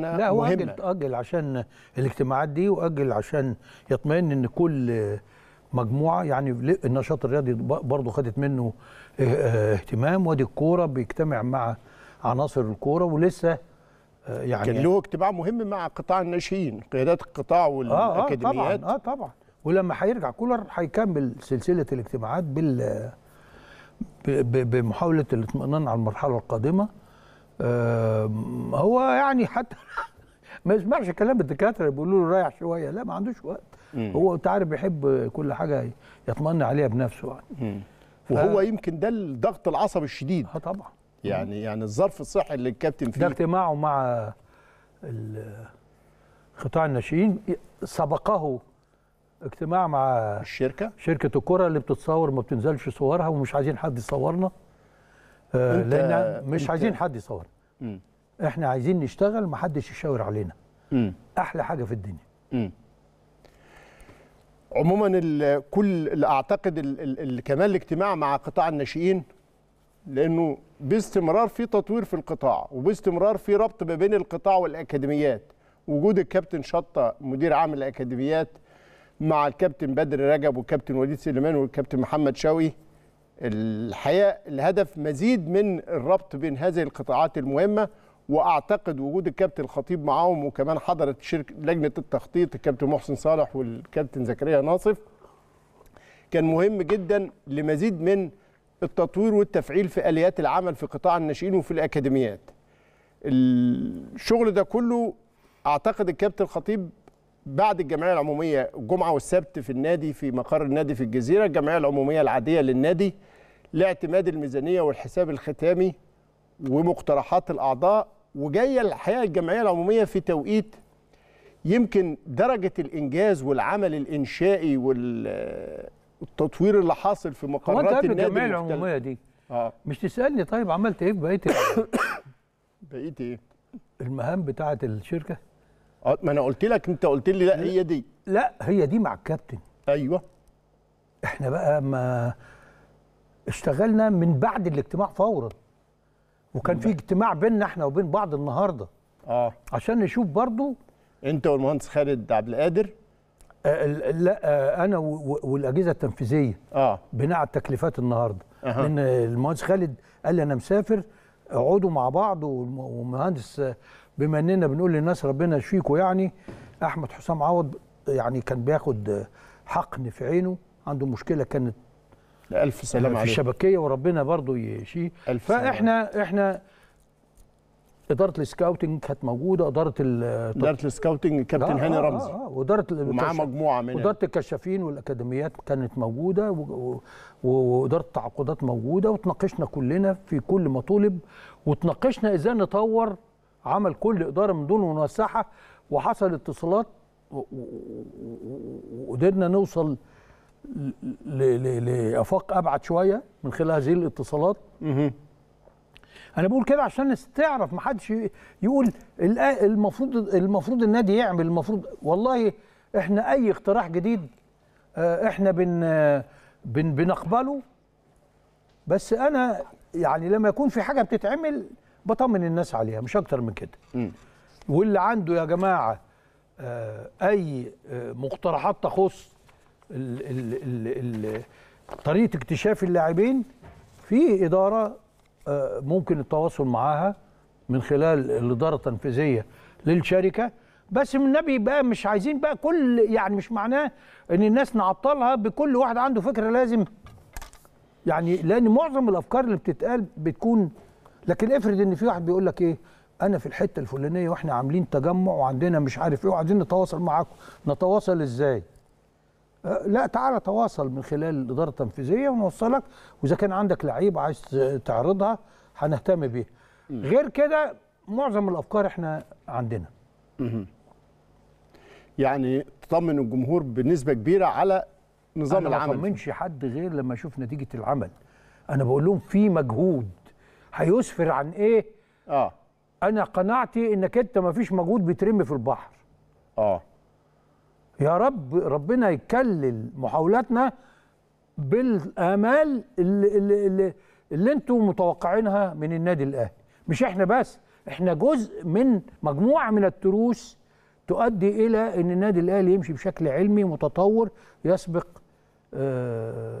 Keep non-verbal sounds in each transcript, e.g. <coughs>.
لقائنا لا هو مهمة. أجل, أجل عشان الاجتماعات دي وأجل عشان يطمئن أن كل مجموعة يعني النشاط الرياضي برضه خدت منه اه- اه- اهتمام وادي الكورة بيجتمع مع عناصر الكورة ولسه اه، يعني كان له اجتماع مهم مع قطاع الناشئين قيادات القطاع والاكاديميات اه, آه طبعا اه طبعا ولما هيرجع كولر هيكمل سلسله الاجتماعات بال بمحاوله الاطمئنان على المرحله القادمه هو يعني حتى <laughs> ما يسمعش كلام الدكاتره بيقولوا له رايح شويه لا ما عندوش وقت مم. هو انت عارف بيحب كل حاجه يطمن عليها بنفسه يعني ف... وهو يمكن ده الضغط العصبي الشديد اه طبعا يعني مم. يعني الظرف الصحي اللي الكابتن فيه ده اجتماعه مع قطاع الناشئين سبقه اجتماع مع الشركه شركه الكره اللي بتتصور ما بتنزلش صورها ومش عايزين حد يصورنا آه، لان مش عايزين حد يصورنا م. احنا عايزين نشتغل محدش يشاور علينا م. احلى حاجه في الدنيا م. عموما كل اللي اعتقد كمان الاجتماع مع قطاع الناشئين لانه باستمرار في تطوير في القطاع وباستمرار في ربط ما بين القطاع والاكاديميات وجود الكابتن شطه مدير عام الاكاديميات مع الكابتن بدر رجب والكابتن وليد سليمان والكابتن محمد شوقي الحقيقه الهدف مزيد من الربط بين هذه القطاعات المهمه واعتقد وجود الكابتن الخطيب معاهم وكمان حضرت شركه لجنه التخطيط الكابتن محسن صالح والكابتن زكريا ناصف كان مهم جدا لمزيد من التطوير والتفعيل في اليات العمل في قطاع الناشئين وفي الاكاديميات الشغل ده كله اعتقد الكابتن الخطيب بعد الجمعيه العموميه الجمعه والسبت في النادي في مقر النادي في الجزيره الجمعيه العموميه العاديه للنادي لاعتماد الميزانيه والحساب الختامي ومقترحات الاعضاء وجايه الحقيقه الجمعيه العموميه في توقيت يمكن درجه الانجاز والعمل الانشائي والتطوير اللي حاصل في مقرات النادي الجمعيه العموميه دي آه. مش تسالني طيب عملت ايه في بقيه <coughs> بقيه ايه؟ المهام بتاعه الشركه اه، ما انا قلت لك انت قلت لي لا هي دي لا هي دي مع الكابتن ايوه احنا بقى ما اشتغلنا من بعد الاجتماع فورا وكان في اجتماع بيننا احنا وبين بعض النهارده اه عشان نشوف برضو انت والمهندس خالد عبد القادر آه لا آه انا والاجهزه التنفيذيه اه بناء على التكليفات النهارده أه. لان المهندس خالد قال لي انا مسافر اقعدوا مع بعض والمهندس بما اننا بنقول للناس ربنا يشفيكوا يعني احمد حسام عوض يعني كان بياخد حقن في عينه عنده مشكله كانت ألف سلام في عليك. الشبكيه وربنا برضه يشفيه فاحنا سلام. احنا اداره السكاوتنج كانت موجوده اداره اداره السكاوتنج كابتن آه، هاني آه، رمزي اه, آه, آه واداره ومعاه مجموعه من اداره الكشافين والاكاديميات كانت موجوده واداره التعاقدات موجوده وتناقشنا كلنا في كل ما طلب وتناقشنا ازاي نطور عمل كل اداره من دون منسحه وحصل اتصالات وقدرنا نوصل لافاق ابعد شويه من خلال هذه الاتصالات انا بقول كده عشان تعرف ما حدش يقول المفروض المفروض النادي يعمل المفروض والله احنا اي اقتراح جديد آه، احنا بن بن بنقبله بس انا يعني لما يكون في حاجه بتتعمل بطمن الناس عليها مش اكتر من كده م. واللي عنده يا جماعه آه اي آه مقترحات تخص ال ال ال ال طريقه اكتشاف اللاعبين في اداره آه ممكن التواصل معاها من خلال الاداره التنفيذيه للشركه بس من النبي بقى مش عايزين بقى كل يعني مش معناه ان الناس نعطلها بكل واحد عنده فكره لازم يعني لان معظم الافكار اللي بتتقال بتكون لكن افرض ان في واحد بيقول لك ايه انا في الحته الفلانيه واحنا عاملين تجمع وعندنا مش عارف ايه وعايزين نتواصل معاكم نتواصل ازاي أه، لا تعالى تواصل من خلال الاداره التنفيذيه ونوصلك واذا كان عندك لعيبه عايز تعرضها هنهتم بيها غير كده معظم الافكار احنا عندنا يعني تطمن الجمهور بنسبه كبيره على نظام أنا العمل ما اطمنش حد غير لما اشوف نتيجه العمل انا بقول لهم في مجهود هيسفر عن ايه اه انا قناعتي انك انت ما فيش مجهود بيترمي في البحر اه يا رب ربنا يكلل محاولاتنا بالامال اللي اللي, اللي, اللي انتم متوقعينها من النادي الاهلي مش احنا بس احنا جزء من مجموعه من التروس تؤدي الى ان النادي الاهلي يمشي بشكل علمي متطور يسبق آه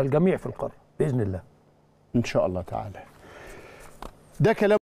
الجميع في القاره باذن الله ان شاء الله تعالى ده كلام